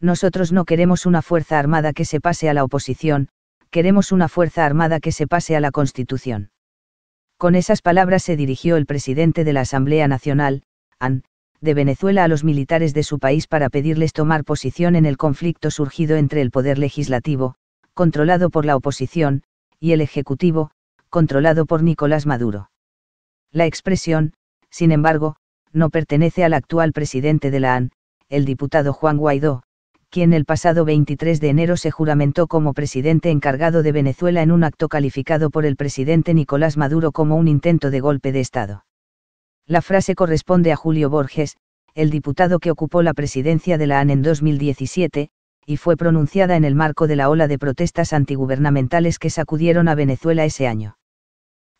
nosotros no queremos una fuerza armada que se pase a la oposición, queremos una fuerza armada que se pase a la Constitución. Con esas palabras se dirigió el presidente de la Asamblea Nacional, AN, de Venezuela a los militares de su país para pedirles tomar posición en el conflicto surgido entre el poder legislativo, controlado por la oposición, y el Ejecutivo, controlado por Nicolás Maduro. La expresión, sin embargo, no pertenece al actual presidente de la AN, el diputado Juan Guaidó, quien el pasado 23 de enero se juramentó como presidente encargado de Venezuela en un acto calificado por el presidente Nicolás Maduro como un intento de golpe de Estado. La frase corresponde a Julio Borges, el diputado que ocupó la presidencia de la AN en 2017, y fue pronunciada en el marco de la ola de protestas antigubernamentales que sacudieron a Venezuela ese año.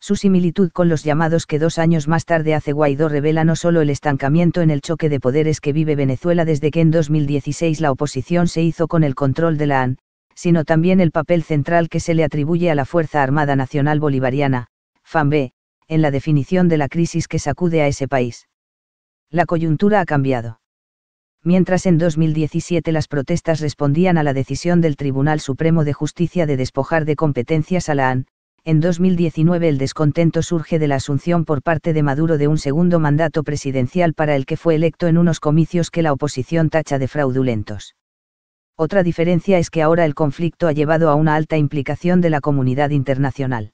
Su similitud con los llamados que dos años más tarde hace Guaidó revela no solo el estancamiento en el choque de poderes que vive Venezuela desde que en 2016 la oposición se hizo con el control de la AN, sino también el papel central que se le atribuye a la Fuerza Armada Nacional Bolivariana, FAMBE, en la definición de la crisis que sacude a ese país. La coyuntura ha cambiado. Mientras en 2017 las protestas respondían a la decisión del Tribunal Supremo de Justicia de despojar de competencias a la AN, en 2019 el descontento surge de la asunción por parte de Maduro de un segundo mandato presidencial para el que fue electo en unos comicios que la oposición tacha de fraudulentos. Otra diferencia es que ahora el conflicto ha llevado a una alta implicación de la comunidad internacional.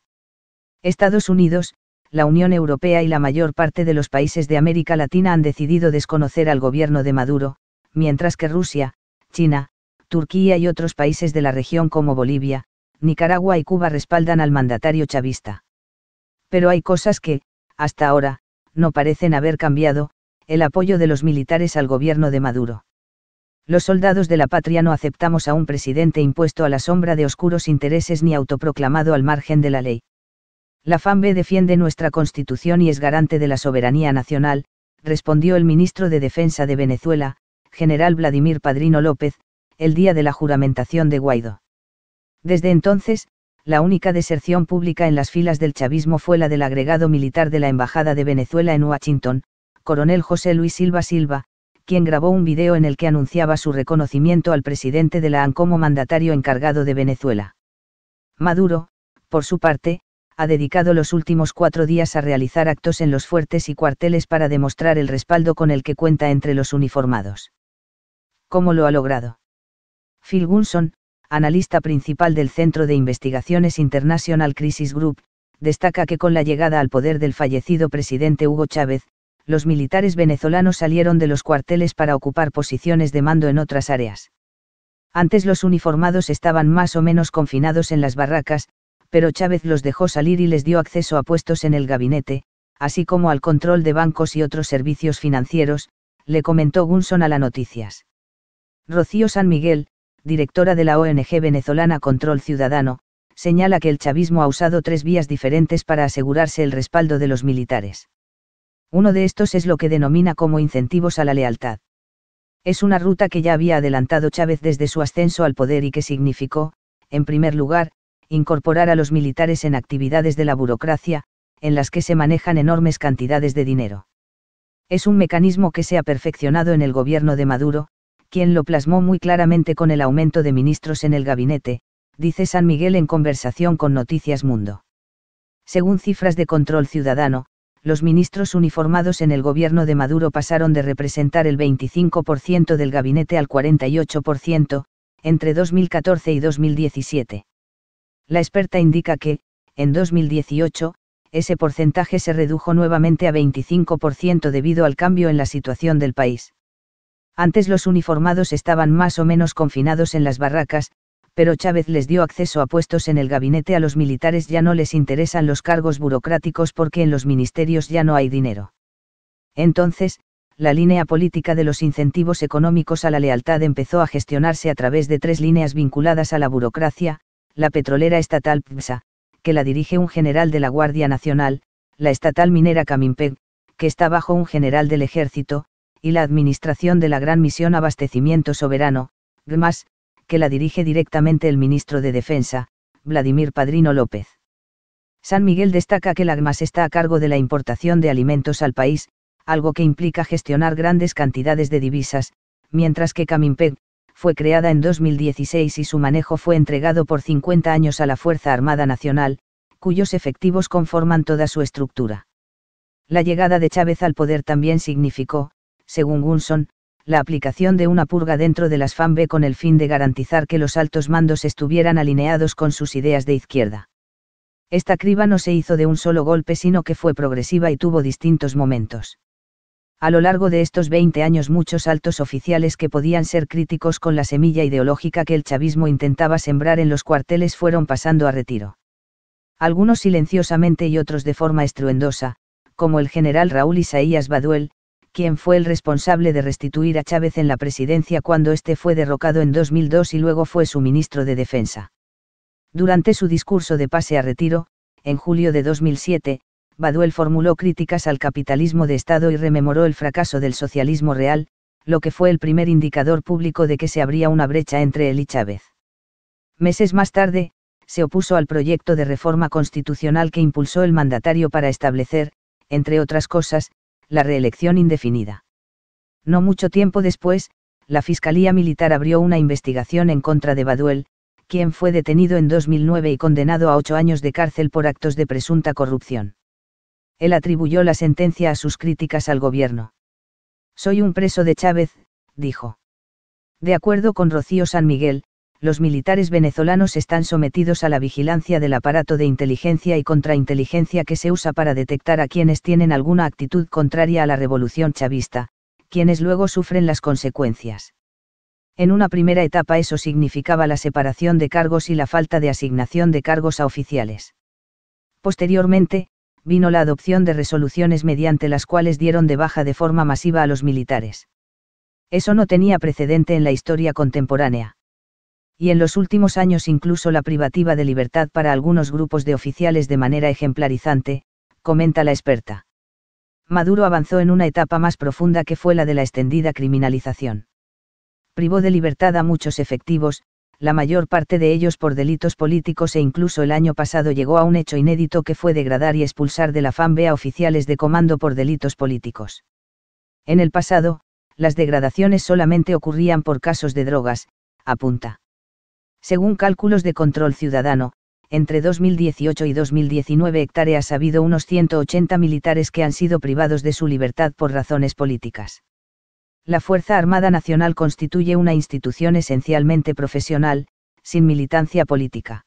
Estados Unidos, la Unión Europea y la mayor parte de los países de América Latina han decidido desconocer al gobierno de Maduro, mientras que Rusia, China, Turquía y otros países de la región como Bolivia, Nicaragua y Cuba respaldan al mandatario chavista. Pero hay cosas que, hasta ahora, no parecen haber cambiado, el apoyo de los militares al gobierno de Maduro. Los soldados de la patria no aceptamos a un presidente impuesto a la sombra de oscuros intereses ni autoproclamado al margen de la ley. La FAMBE defiende nuestra constitución y es garante de la soberanía nacional, respondió el ministro de Defensa de Venezuela, general Vladimir Padrino López, el día de la juramentación de Guaido. Desde entonces, la única deserción pública en las filas del chavismo fue la del agregado militar de la Embajada de Venezuela en Washington, coronel José Luis Silva Silva, quien grabó un video en el que anunciaba su reconocimiento al presidente de la AN como mandatario encargado de Venezuela. Maduro, por su parte, ha dedicado los últimos cuatro días a realizar actos en los fuertes y cuarteles para demostrar el respaldo con el que cuenta entre los uniformados. ¿Cómo lo ha logrado? Phil Gunson, analista principal del Centro de Investigaciones International Crisis Group, destaca que con la llegada al poder del fallecido presidente Hugo Chávez, los militares venezolanos salieron de los cuarteles para ocupar posiciones de mando en otras áreas. Antes los uniformados estaban más o menos confinados en las barracas, pero Chávez los dejó salir y les dio acceso a puestos en el gabinete, así como al control de bancos y otros servicios financieros, le comentó Gunson a la Noticias. Rocío San Miguel, directora de la ONG venezolana Control Ciudadano, señala que el chavismo ha usado tres vías diferentes para asegurarse el respaldo de los militares. Uno de estos es lo que denomina como incentivos a la lealtad. Es una ruta que ya había adelantado Chávez desde su ascenso al poder y que significó, en primer lugar, incorporar a los militares en actividades de la burocracia, en las que se manejan enormes cantidades de dinero. Es un mecanismo que se ha perfeccionado en el gobierno de Maduro, quien lo plasmó muy claramente con el aumento de ministros en el gabinete, dice San Miguel en conversación con Noticias Mundo. Según cifras de Control Ciudadano, los ministros uniformados en el gobierno de Maduro pasaron de representar el 25% del gabinete al 48%, entre 2014 y 2017. La experta indica que, en 2018, ese porcentaje se redujo nuevamente a 25% debido al cambio en la situación del país. Antes los uniformados estaban más o menos confinados en las barracas, pero Chávez les dio acceso a puestos en el gabinete a los militares ya no les interesan los cargos burocráticos porque en los ministerios ya no hay dinero. Entonces, la línea política de los incentivos económicos a la lealtad empezó a gestionarse a través de tres líneas vinculadas a la burocracia, la petrolera estatal PSA, que la dirige un general de la Guardia Nacional, la estatal minera CAMINPEG, que está bajo un general del ejército, y la administración de la Gran Misión Abastecimiento Soberano, GMAS, que la dirige directamente el ministro de Defensa, Vladimir Padrino López. San Miguel destaca que la GMAS está a cargo de la importación de alimentos al país, algo que implica gestionar grandes cantidades de divisas, mientras que Camimpeg, fue creada en 2016 y su manejo fue entregado por 50 años a la Fuerza Armada Nacional, cuyos efectivos conforman toda su estructura. La llegada de Chávez al poder también significó, según Gunson, la aplicación de una purga dentro de las FAMB con el fin de garantizar que los altos mandos estuvieran alineados con sus ideas de izquierda. Esta criba no se hizo de un solo golpe, sino que fue progresiva y tuvo distintos momentos. A lo largo de estos 20 años muchos altos oficiales que podían ser críticos con la semilla ideológica que el chavismo intentaba sembrar en los cuarteles fueron pasando a retiro. Algunos silenciosamente y otros de forma estruendosa, como el general Raúl Isaías Baduel, quien fue el responsable de restituir a Chávez en la presidencia cuando éste fue derrocado en 2002 y luego fue su ministro de Defensa. Durante su discurso de pase a retiro, en julio de 2007, Baduel formuló críticas al capitalismo de Estado y rememoró el fracaso del socialismo real, lo que fue el primer indicador público de que se abría una brecha entre él y Chávez. Meses más tarde, se opuso al proyecto de reforma constitucional que impulsó el mandatario para establecer, entre otras cosas, la reelección indefinida. No mucho tiempo después, la Fiscalía Militar abrió una investigación en contra de Baduel, quien fue detenido en 2009 y condenado a ocho años de cárcel por actos de presunta corrupción. Él atribuyó la sentencia a sus críticas al gobierno. Soy un preso de Chávez, dijo. De acuerdo con Rocío San Miguel, los militares venezolanos están sometidos a la vigilancia del aparato de inteligencia y contrainteligencia que se usa para detectar a quienes tienen alguna actitud contraria a la revolución chavista, quienes luego sufren las consecuencias. En una primera etapa eso significaba la separación de cargos y la falta de asignación de cargos a oficiales. Posteriormente, vino la adopción de resoluciones mediante las cuales dieron de baja de forma masiva a los militares. Eso no tenía precedente en la historia contemporánea y en los últimos años incluso la privativa de libertad para algunos grupos de oficiales de manera ejemplarizante, comenta la experta. Maduro avanzó en una etapa más profunda que fue la de la extendida criminalización. Privó de libertad a muchos efectivos, la mayor parte de ellos por delitos políticos e incluso el año pasado llegó a un hecho inédito que fue degradar y expulsar de la FAMBE a oficiales de comando por delitos políticos. En el pasado, las degradaciones solamente ocurrían por casos de drogas, apunta. Según cálculos de control ciudadano, entre 2018 y 2019 hectáreas ha habido unos 180 militares que han sido privados de su libertad por razones políticas. La Fuerza Armada Nacional constituye una institución esencialmente profesional, sin militancia política.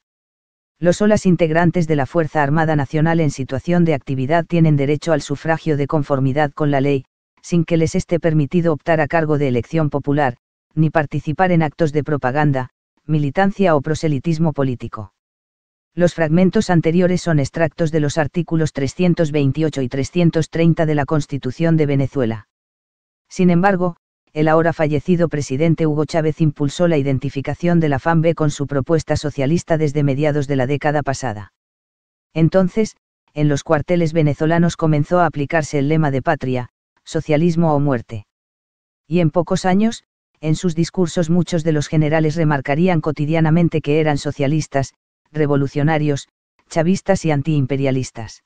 Los solas integrantes de la Fuerza Armada Nacional en situación de actividad tienen derecho al sufragio de conformidad con la ley, sin que les esté permitido optar a cargo de elección popular, ni participar en actos de propaganda, militancia o proselitismo político. Los fragmentos anteriores son extractos de los artículos 328 y 330 de la Constitución de Venezuela. Sin embargo, el ahora fallecido presidente Hugo Chávez impulsó la identificación de la FAMB con su propuesta socialista desde mediados de la década pasada. Entonces, en los cuarteles venezolanos comenzó a aplicarse el lema de patria, socialismo o muerte. Y en pocos años, en sus discursos muchos de los generales remarcarían cotidianamente que eran socialistas, revolucionarios, chavistas y antiimperialistas.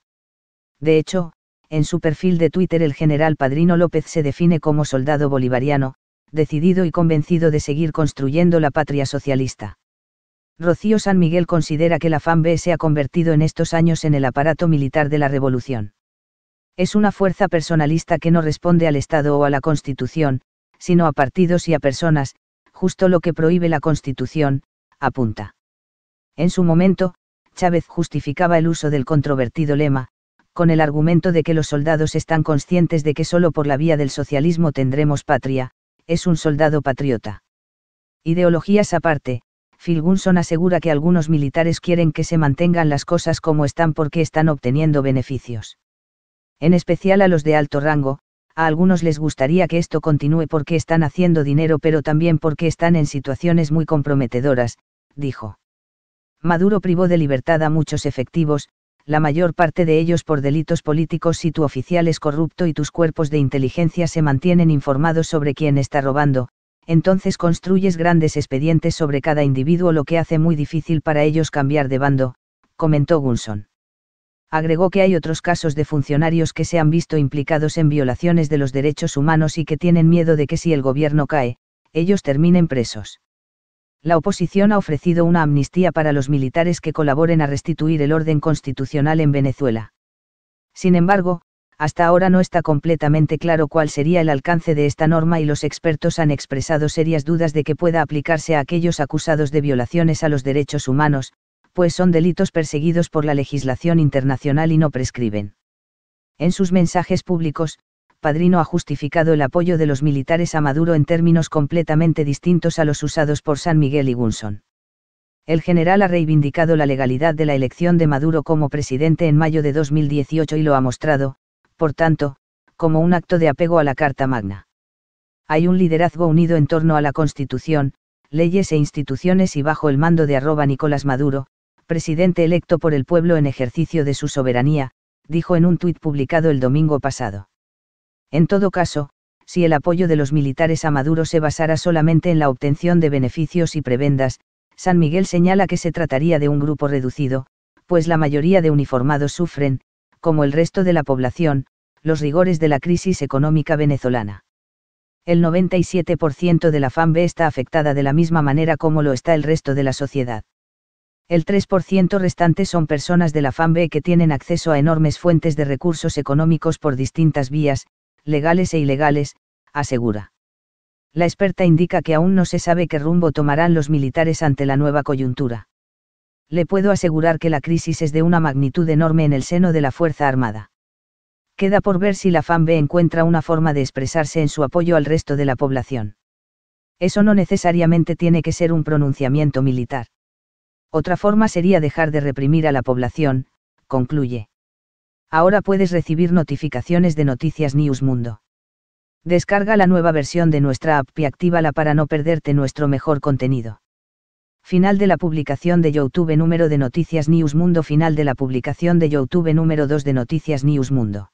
De hecho, en su perfil de Twitter el general Padrino López se define como soldado bolivariano, decidido y convencido de seguir construyendo la patria socialista. Rocío San Miguel considera que la FAMB se ha convertido en estos años en el aparato militar de la revolución. Es una fuerza personalista que no responde al Estado o a la Constitución, sino a partidos y a personas, justo lo que prohíbe la Constitución, apunta. En su momento, Chávez justificaba el uso del controvertido lema, con el argumento de que los soldados están conscientes de que solo por la vía del socialismo tendremos patria, es un soldado patriota. Ideologías aparte, Filgunson asegura que algunos militares quieren que se mantengan las cosas como están porque están obteniendo beneficios. En especial a los de alto rango, a algunos les gustaría que esto continúe porque están haciendo dinero pero también porque están en situaciones muy comprometedoras, dijo. Maduro privó de libertad a muchos efectivos, la mayor parte de ellos por delitos políticos si tu oficial es corrupto y tus cuerpos de inteligencia se mantienen informados sobre quién está robando, entonces construyes grandes expedientes sobre cada individuo lo que hace muy difícil para ellos cambiar de bando, comentó Gunson agregó que hay otros casos de funcionarios que se han visto implicados en violaciones de los derechos humanos y que tienen miedo de que si el gobierno cae, ellos terminen presos. La oposición ha ofrecido una amnistía para los militares que colaboren a restituir el orden constitucional en Venezuela. Sin embargo, hasta ahora no está completamente claro cuál sería el alcance de esta norma y los expertos han expresado serias dudas de que pueda aplicarse a aquellos acusados de violaciones a los derechos humanos, pues son delitos perseguidos por la legislación internacional y no prescriben. En sus mensajes públicos, Padrino ha justificado el apoyo de los militares a Maduro en términos completamente distintos a los usados por San Miguel y Gunson. El general ha reivindicado la legalidad de la elección de Maduro como presidente en mayo de 2018 y lo ha mostrado, por tanto, como un acto de apego a la Carta Magna. Hay un liderazgo unido en torno a la Constitución, leyes e instituciones y bajo el mando de arroba Nicolás Maduro, presidente electo por el pueblo en ejercicio de su soberanía, dijo en un tuit publicado el domingo pasado. En todo caso, si el apoyo de los militares a Maduro se basara solamente en la obtención de beneficios y prebendas, San Miguel señala que se trataría de un grupo reducido, pues la mayoría de uniformados sufren, como el resto de la población, los rigores de la crisis económica venezolana. El 97% de la FAMBE está afectada de la misma manera como lo está el resto de la sociedad el 3% restante son personas de la FAMBE que tienen acceso a enormes fuentes de recursos económicos por distintas vías, legales e ilegales, asegura. La experta indica que aún no se sabe qué rumbo tomarán los militares ante la nueva coyuntura. Le puedo asegurar que la crisis es de una magnitud enorme en el seno de la Fuerza Armada. Queda por ver si la FAMBE encuentra una forma de expresarse en su apoyo al resto de la población. Eso no necesariamente tiene que ser un pronunciamiento militar. Otra forma sería dejar de reprimir a la población, concluye. Ahora puedes recibir notificaciones de Noticias News Mundo. Descarga la nueva versión de nuestra app y actívala para no perderte nuestro mejor contenido. Final de la publicación de YouTube número de Noticias News Mundo. Final de la publicación de YouTube número 2 de Noticias News Mundo.